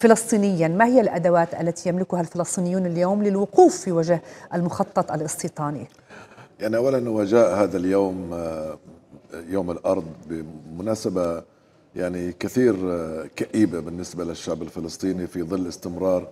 فلسطينيا ما هي الادوات التي يملكها الفلسطينيون اليوم للوقوف في وجه المخطط الاستيطاني؟ يعني اولا وجاء هذا اليوم آه، يوم الارض بمناسبه يعني كثير آه، كئيبه بالنسبه للشعب الفلسطيني في ظل استمرار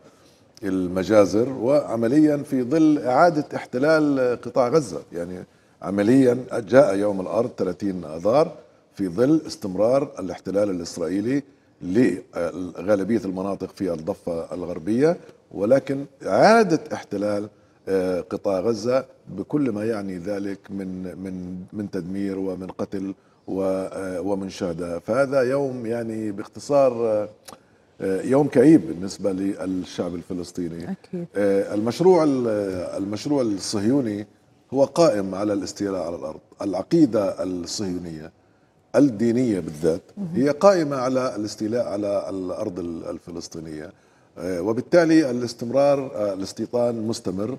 المجازر وعمليا في ظل اعاده احتلال آه، قطاع غزه يعني عمليا جاء يوم الارض 30 اذار في ظل استمرار الاحتلال الاسرائيلي لغالبيه المناطق في الضفه الغربيه ولكن اعاده احتلال آه، قطاع غزه بكل ما يعني ذلك من من من تدمير ومن قتل آه، ومن شهداء فهذا يوم يعني باختصار آه، يوم كئيب بالنسبه للشعب الفلسطيني أكيد. المشروع المشروع الصهيوني هو قائم على الاستيلاء على الارض العقيده الصهيونيه الدينية بالذات هي قائمة على الاستيلاء على الأرض الفلسطينية آه، وبالتالي الاستمرار آه، الاستيطان مستمر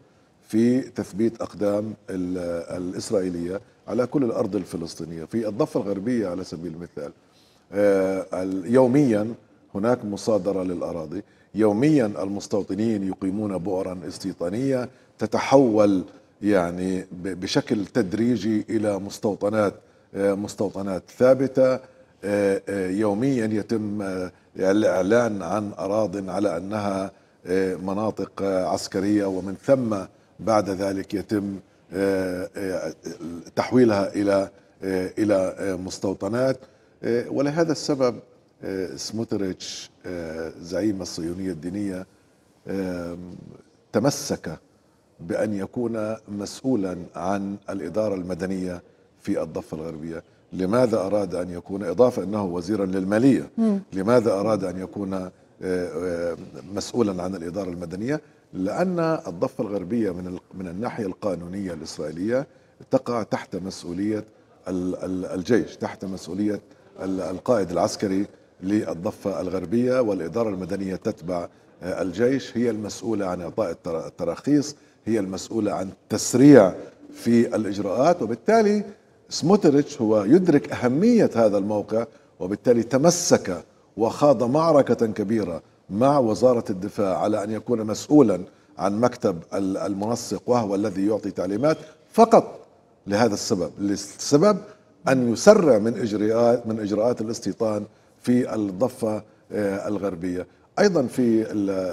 في تثبيت أقدام الإسرائيلية على كل الأرض الفلسطينية في الضفة الغربية على سبيل المثال آه، يوميا هناك مصادرة للأراضي يوميا المستوطنين يقيمون بؤرا استيطانية تتحول يعني بشكل تدريجي إلى مستوطنات مستوطنات ثابته آه، آه، يوميا يتم آه، الاعلان عن اراض على انها مناطق عسكريه ومن ثم بعد ذلك يتم تحويلها الى الى مستوطنات ولهذا السبب سموتريتش زعيم الصهيونيه الدينيه تمسك بان يكون مسؤولا عن الاداره المدنيه في الضفة الغربية لماذا أراد أن يكون إضافة أنه وزيرا للمالية لماذا أراد أن يكون آه، آه، مسؤولا عن الإدارة المدنية لأن الضفة الغربية من, من الناحية القانونية الإسرائيلية تقع تحت مسؤولية الجيش تحت مسؤولية القائد العسكري للضفة الغربية والإدارة المدنية تتبع آه، الجيش هي المسؤولة عن إعطاء التراخيص هي المسؤولة عن التسريع في الإجراءات وبالتالي سموتريتش هو يدرك أهمية هذا الموقع وبالتالي تمسك وخاض معركة كبيرة مع وزارة الدفاع على أن يكون مسؤولا عن مكتب المنسق وهو الذي يعطي تعليمات فقط لهذا السبب السبب أن يسرع من إجراءات من إجراءات الاستيطان في الضفة آه، الغربية أيضا في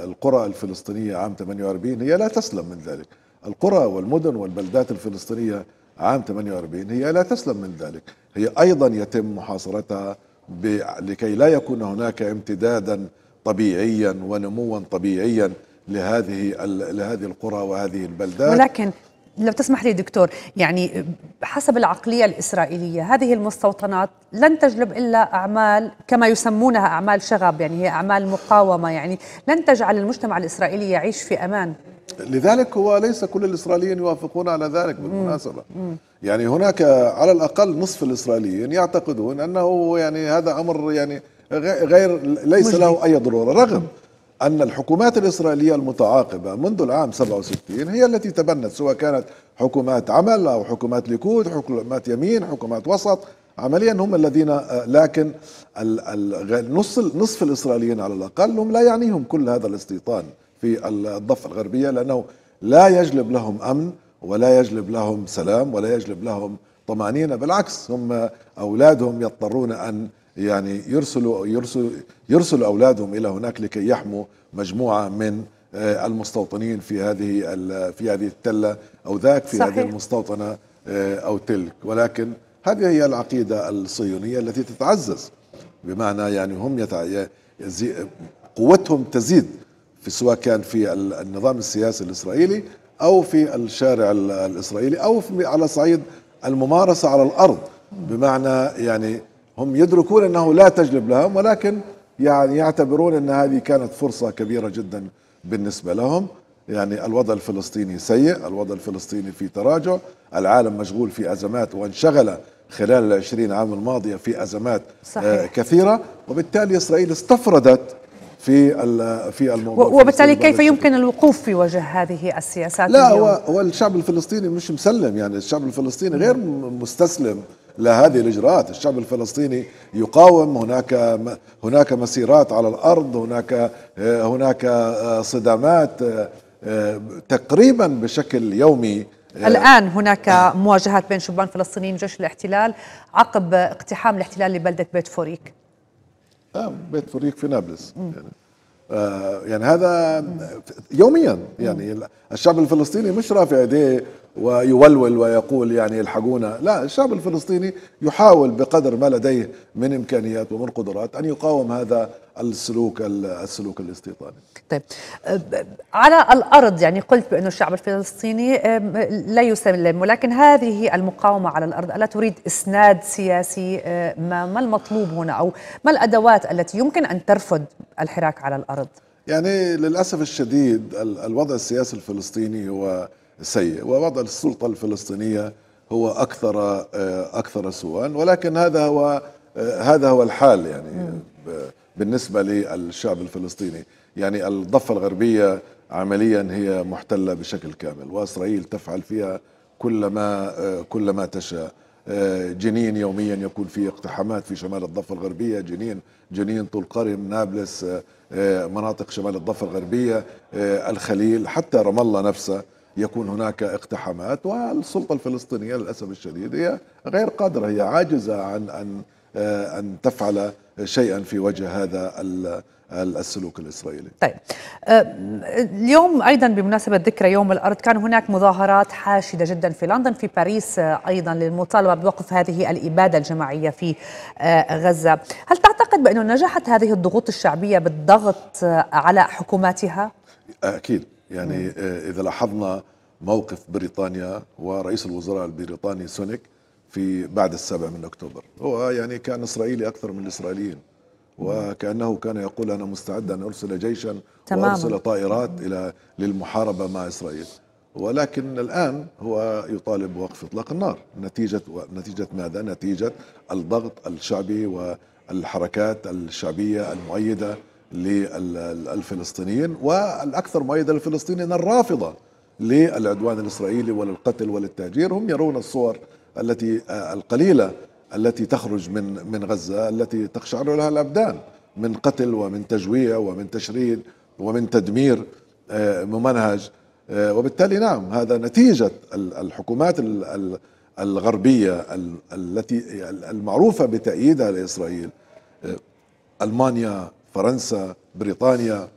القرى الفلسطينية عام 48 هي لا تسلم من ذلك القرى والمدن والبلدات الفلسطينية عام 48 هي لا تسلم من ذلك هي أيضا يتم محاصرتها لكي لا يكون هناك امتدادا طبيعيا ونموا طبيعيا لهذه لهذه القرى وهذه البلدات ولكن لو تسمح لي دكتور يعني حسب العقلية الإسرائيلية هذه المستوطنات لن تجلب إلا أعمال كما يسمونها أعمال شغب يعني هي أعمال مقاومة يعني لن تجعل المجتمع الإسرائيلي يعيش في أمان لذلك هو ليس كل الإسرائيليين يوافقون على ذلك بالمناسبة مم. يعني هناك على الأقل نصف الإسرائيليين يعتقدون أنه يعني هذا أمر يعني غير ليس مجلد. له أي ضرورة رغم مم. أن الحكومات الإسرائيلية المتعاقبة منذ العام 67 هي التي تبنت سواء كانت حكومات عمل أو حكومات ليكود حكومات يمين حكومات وسط عمليا هم الذين آه، لكن نص نصف الإسرائيليين على الأقل هم لا يعنيهم كل هذا الاستيطان في الضفة الغربية لأنه لا يجلب لهم أمن ولا يجلب لهم سلام ولا يجلب لهم طمأنينة بالعكس هم أولادهم يضطرون أن يعني يرسلوا يرسلوا يرسلوا اولادهم الى هناك لكي يحموا مجموعه من آه، المستوطنين في هذه في هذه التله او ذاك في صحيح. هذه المستوطنه آه، او تلك ولكن هذه هي العقيده الصهيونيه التي تتعزز بمعنى يعني هم يتع... يزي... قوتهم تزيد في سواء كان في النظام السياسي الاسرائيلي او في الشارع الاسرائيلي او في على صعيد الممارسه على الارض بمعنى يعني هم يدركون أنه لا تجلب لهم ولكن يعني يعتبرون أن هذه كانت فرصة كبيرة جدا بالنسبة لهم يعني الوضع الفلسطيني سيء الوضع الفلسطيني في تراجع العالم مشغول في أزمات وانشغل خلال العشرين عام الماضية في أزمات آه، صحيح. كثيرة وبالتالي إسرائيل استفردت في في الموضوع وبالتالي كيف يمكن الوقوف في وجه هذه السياسات لا هو الشعب الفلسطيني مش مسلم يعني الشعب الفلسطيني غير مستسلم لهذه الاجراءات، الشعب الفلسطيني يقاوم هناك هناك مسيرات على الارض، هناك آه، هناك آه، صدامات آه، تقريبا بشكل يومي الآن هناك مواجهات بين شبان فلسطينيين وجيش الاحتلال عقب اقتحام الاحتلال لبلدة بيت فوريك آه بيت فوريك في نابلس يعني, يعني هذا يوميا يعني الشعب الفلسطيني مش رافع يديه ويولول ويقول يعني الحقونا لا الشعب الفلسطيني يحاول بقدر ما لديه من امكانيات ومن قدرات ان يقاوم هذا السلوك السلوك الاستيطاني. طيب على الارض يعني قلت بانه الشعب الفلسطيني لا يسلم ولكن هذه المقاومه على الارض الا تريد اسناد سياسي ما ما المطلوب هنا او ما الادوات التي يمكن ان ترفض الحراك على الارض؟ يعني للاسف الشديد الوضع السياسي الفلسطيني هو سيء ووضع السلطة الفلسطينية هو أكثر آه، أكثر سوءا ولكن هذا هو آه، هذا هو الحال يعني بالنسبة للشعب الفلسطيني يعني الضفة الغربية عمليا هي محتلة بشكل كامل وإسرائيل تفعل فيها كل ما آه، كل ما تشاء جنين يوميا يكون في اقتحامات في شمال الضفة الغربية جنين جنين طول قرم نابلس مناطق شمال الضفة الغربية الخليل حتى رام الله نفسه يكون هناك اقتحامات والسلطة الفلسطينية للأسف الشديد هي غير قادرة هي عاجزة عن أن آه، أن تفعل شيئا في وجه هذا السلوك الإسرائيلي طيب آه، اليوم أيضا بمناسبة ذكرى يوم الأرض كان هناك مظاهرات حاشدة جدا في لندن في باريس آه، أيضا للمطالبة بوقف هذه الإبادة الجماعية في غزة هل تعتقد بأنه نجحت هذه الضغوط الشعبية بالضغط على حكوماتها؟ أكيد يعني نعم. آه، إذا لاحظنا موقف بريطانيا ورئيس الوزراء البريطاني سونيك في بعد السابع من أكتوبر هو يعني كان إسرائيلي أكثر من الإسرائيليين نعم. وكأنه كان يقول أنا مستعد أن أرسل جيشا تماما. وأرسل طائرات إلى للمحاربة مع إسرائيل ولكن الآن هو يطالب بوقف إطلاق النار نتيجة نتيجة ماذا؟ نتيجة الضغط الشعبي والحركات الشعبية المؤيدة للفلسطينيين والأكثر مؤيدا للفلسطينيين الرافضة للعدوان الإسرائيلي وللقتل وللتهجير هم يرون الصور التي القليلة التي تخرج من من غزة التي تقشعر لها الأبدان من قتل ومن تجويع ومن تشريد ومن تدمير آه، ممنهج آه، وبالتالي نعم هذا نتيجة الحكومات الغربية التي المعروفة بتأييدها لإسرائيل آه، ألمانيا فرنسا بريطانيا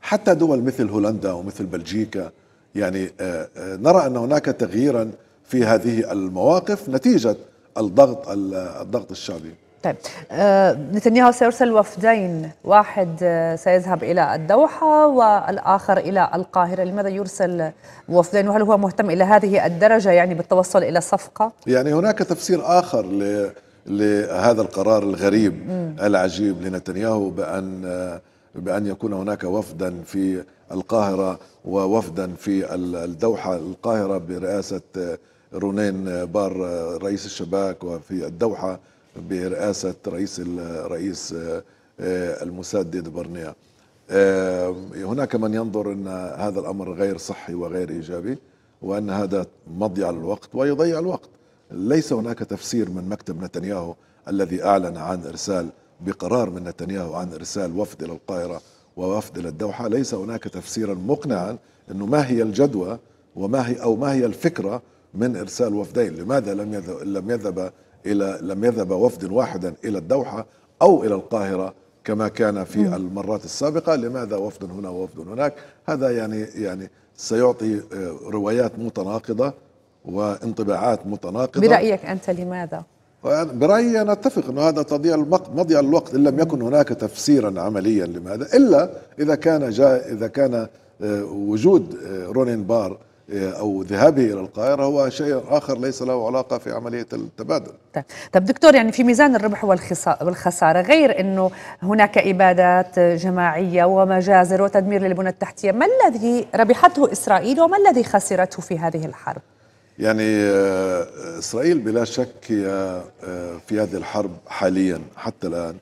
حتى دول مثل هولندا ومثل بلجيكا يعني آه، آه، نرى ان هناك تغييرا في هذه المواقف نتيجه الضغط الضغط الشعبي طيب آه، نتنياهو سيرسل وفدين واحد سيذهب إلى الدوحة والآخر إلى القاهرة لماذا يرسل وفدين وهل هو مهتم إلى هذه الدرجة يعني بالتوصل إلى صفقة؟ يعني هناك تفسير آخر ل لهذا القرار الغريب العجيب لنتنياهو بأن بأن يكون هناك وفدا في القاهرة ووفدا في الدوحة القاهرة برئاسة رونين بار رئيس الشباك وفي الدوحة برئاسة رئيس الرئيس آه، المسدد برنيا آه، هناك من ينظر أن هذا الأمر غير صحي وغير إيجابي وأن هذا مضيع للوقت ويضيع الوقت ليس هناك تفسير من مكتب نتنياهو الذي أعلن عن إرسال بقرار من نتنياهو عن إرسال وفد إلى القاهرة ووفد إلى الدوحة ليس هناك تفسيرا مقنعا أنه ما هي الجدوى وما هي أو ما هي الفكرة من إرسال وفدين لماذا لم يذهب, لم يذهب إلى لم يذهب وفد واحدا إلى الدوحة أو إلى القاهرة كما كان في المرات السابقة لماذا وفد هنا ووفد هناك هذا يعني يعني سيعطي آه، روايات متناقضة وانطباعات متناقضه برايك انت لماذا برايي انا اتفق انه هذا تضييع مضيع الوقت ان لم يكن هناك تفسيرا عمليا لماذا الا اذا كان جاء اذا كان آه، وجود آه، رونين بار آه، او ذهابه الى القاهره هو شيء اخر ليس له علاقه في عمليه التبادل. طيب, طيب دكتور يعني في ميزان الربح والخساره غير انه هناك ابادات جماعيه ومجازر وتدمير للبنى التحتيه، ما الذي ربحته اسرائيل وما الذي خسرته في هذه الحرب؟ يعني آه، اسرائيل بلا شك هي آه، في هذه الحرب حاليا حتى الان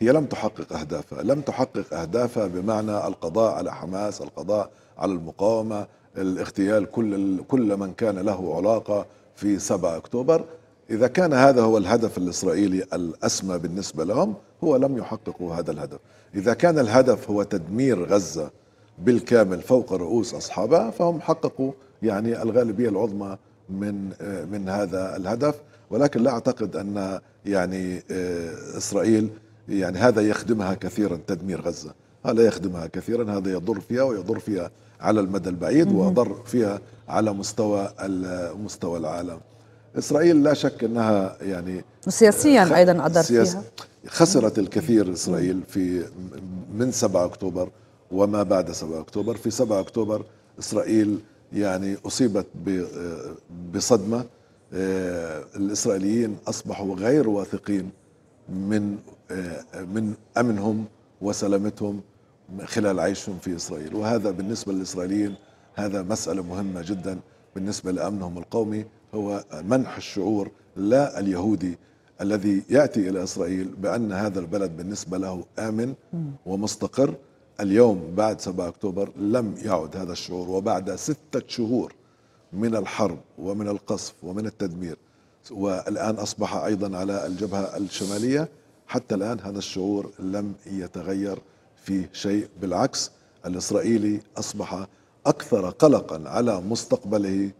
هي لم تحقق اهدافها، لم تحقق اهدافها بمعنى القضاء على حماس، القضاء على المقاومه، الاغتيال كل كل من كان له علاقه في 7 اكتوبر، اذا كان هذا هو الهدف الاسرائيلي الاسمى بالنسبه لهم، هو لم يحققوا هذا الهدف، اذا كان الهدف هو تدمير غزه بالكامل فوق رؤوس اصحابها فهم حققوا يعني الغالبيه العظمى من آه، من هذا الهدف ولكن لا اعتقد ان يعني آه، اسرائيل يعني هذا يخدمها كثيرا تدمير غزه هذا يخدمها كثيرا هذا يضر فيها ويضر فيها على المدى البعيد وضر فيها على مستوى مستوى العالم اسرائيل لا شك انها يعني وسياسيا آه، ايضا اضر فيها خسرت الكثير اسرائيل في من 7 اكتوبر وما بعد 7 اكتوبر في 7 اكتوبر اسرائيل يعني أصيبت بصدمة آه، الإسرائيليين أصبحوا غير واثقين من آه، من أمنهم وسلامتهم خلال عيشهم في إسرائيل وهذا بالنسبة للإسرائيليين هذا مسألة مهمة جدا بالنسبة لأمنهم القومي هو منح الشعور لا اليهودي الذي يأتي إلى إسرائيل بأن هذا البلد بالنسبة له آمن ومستقر اليوم بعد 7 أكتوبر لم يعد هذا الشعور وبعد ستة شهور من الحرب ومن القصف ومن التدمير والآن أصبح أيضا على الجبهة الشمالية حتى الآن هذا الشعور لم يتغير في شيء بالعكس الإسرائيلي أصبح أكثر قلقا على مستقبله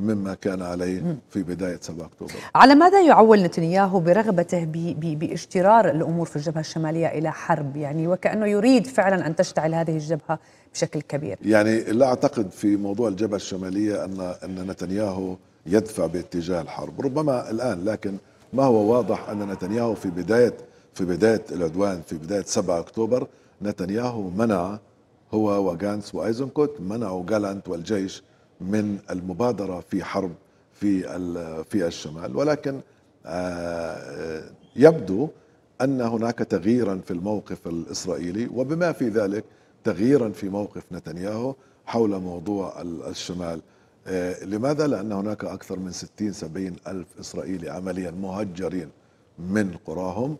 مما كان عليه في بداية 7 أكتوبر على ماذا يعول نتنياهو برغبته باجترار الأمور في الجبهة الشمالية إلى حرب يعني وكأنه يريد فعلا أن تشتعل هذه الجبهة بشكل كبير يعني لا أعتقد في موضوع الجبهة الشمالية أن, أن نتنياهو يدفع باتجاه الحرب ربما الآن لكن ما هو واضح أن نتنياهو في بداية في بداية العدوان في بداية 7 أكتوبر نتنياهو منع هو وغانس وأيزنكوت منعوا جالانت والجيش من المبادره في حرب في في الشمال ولكن آه، آه، يبدو ان هناك تغييرا في الموقف الاسرائيلي وبما في ذلك تغييرا في موقف نتنياهو حول موضوع الشمال آه، لماذا؟ لأن هناك أكثر من 60 70 ألف إسرائيلي عمليا مهجرين من قراهم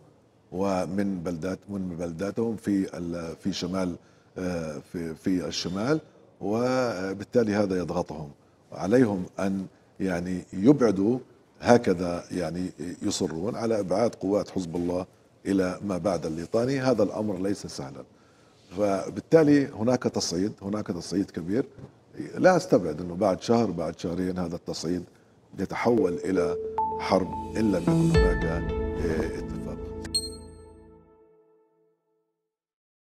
ومن بلدات من بلداتهم في في شمال في في الشمال وبالتالي هذا يضغطهم عليهم أن يعني يبعدوا هكذا يعني يصرون على إبعاد قوات حزب الله إلى ما بعد الليطاني هذا الأمر ليس سهلا فبالتالي هناك تصعيد هناك تصعيد كبير لا استبعد انه بعد شهر بعد شهرين هذا التصعيد يتحول الى حرب ان لم يكن هناك آه،